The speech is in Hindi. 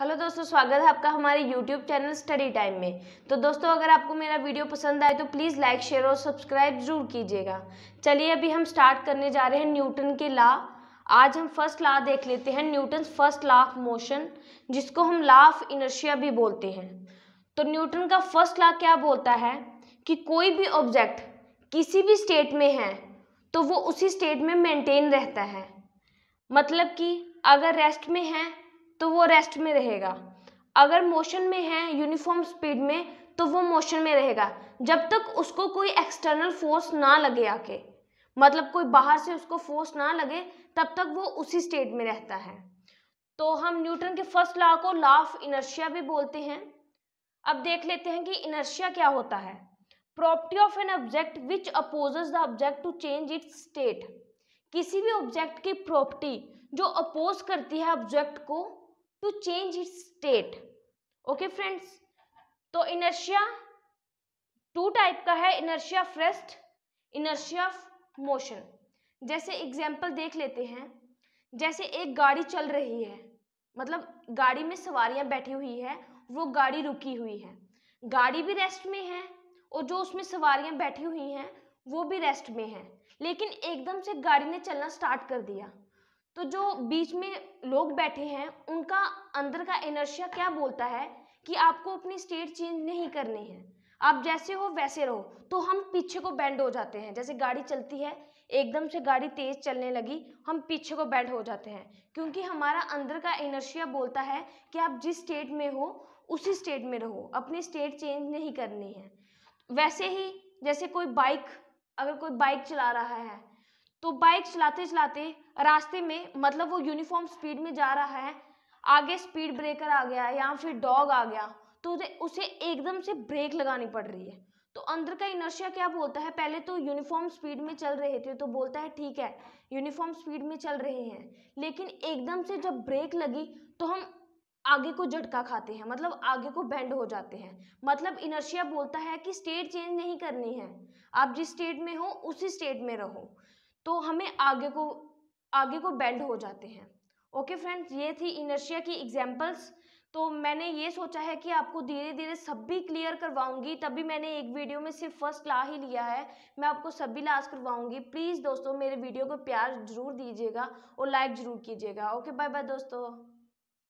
हेलो दोस्तों स्वागत है आपका हमारे यूट्यूब चैनल स्टडी टाइम में तो दोस्तों अगर आपको मेरा वीडियो पसंद आए तो प्लीज़ लाइक शेयर और सब्सक्राइब जरूर कीजिएगा चलिए अभी हम स्टार्ट करने जा रहे हैं न्यूटन के लॉ आज हम फर्स्ट लॉ देख लेते हैं Newton first law of motion जिसको हम लॉ ऑफ इनर्शिया भी बोलते हैं तो न्यूटन का फर्स्ट लॉ क्या बोलता है कि कोई भी ऑब्जेक्ट किसी भी स्टेट में है तो वो उसी स्टेट में मेंटेन रहता है मतलब कि अगर रेस्ट में है तो वो रेस्ट में रहेगा अगर मोशन में है यूनिफॉर्म स्पीड में तो वो मोशन में रहेगा जब तक उसको कोई एक्सटर्नल फोर्स ना लगे आके मतलब कोई बाहर से उसको फोर्स ना लगे तब तक वो उसी स्टेट में रहता है तो हम न्यूटन के फर्स्ट लॉ को लॉ ऑफ इनर्शिया भी बोलते हैं अब देख लेते हैं कि इनर्शिया क्या होता है property of an object which opposes the object to change its state किसी भी ऑब्जेक्ट की प्रॉपर्टी जो अपोज करती है ऑब्जेक्ट को to change its state okay friends तो इनर्शिया टू टाइप का है इनर्शिया फ्रेस्ट इनर्शिया मोशन जैसे एग्जाम्पल देख लेते हैं जैसे एक गाड़ी चल रही है मतलब गाड़ी में सवारियां बैठी हुई है वो गाड़ी रुकी हुई है गाड़ी भी रेस्ट में है और जो उसमें सवारियां बैठी हुई हैं वो भी रेस्ट में हैं लेकिन एकदम से गाड़ी ने चलना स्टार्ट कर दिया तो जो बीच में लोग बैठे हैं उनका अंदर का एनर्शिया क्या बोलता है कि आपको अपनी स्टेट चेंज नहीं करनी है आप जैसे हो वैसे रहो तो हम पीछे को बैंड हो जाते हैं जैसे गाड़ी चलती है एकदम से गाड़ी तेज चलने लगी हम पीछे को बैंड हो जाते हैं क्योंकि हमारा अंदर का इनर्शिया बोलता है कि आप जिस स्टेट में हो उसी स्टेट में रहो अपनी स्टेट चेंज नहीं करनी है वैसे ही जैसे कोई बाइक अगर कोई बाइक चला रहा है तो बाइक चलाते चलाते रास्ते में मतलब वो यूनिफॉर्म स्पीड में जा रहा है आगे स्पीड ब्रेकर आ गया या फिर डॉग आ गया तो उसे एकदम से ब्रेक लगानी पड़ रही है तो अंदर का इनर्शिया क्या बोलता है पहले तो यूनिफॉर्म स्पीड में चल रहे थे तो बोलता है ठीक है यूनिफॉर्म स्पीड में चल रहे हैं लेकिन एकदम से जब ब्रेक लगी तो हम आगे को झटका खाते हैं मतलब आगे को बेंड हो जाते हैं मतलब इनर्शिया बोलता है कि स्टेट चेंज नहीं करनी है आप जिस स्टेट में हो उसी स्टेट में रहो तो हमें आगे को आगे को बेंड हो जाते हैं ओके फ्रेंड्स ये थी इनर्शिया की एग्जाम्पल्स तो मैंने ये सोचा है कि आपको धीरे धीरे सभी क्लियर करवाऊंगी तभी मैंने एक वीडियो में सिर्फ फर्स्ट ला ही लिया है मैं आपको सभी लास्ट करवाऊंगी प्लीज़ दोस्तों मेरे वीडियो को प्यार जरूर दीजिएगा और लाइक ज़रूर कीजिएगा ओके बाय बाय दोस्तों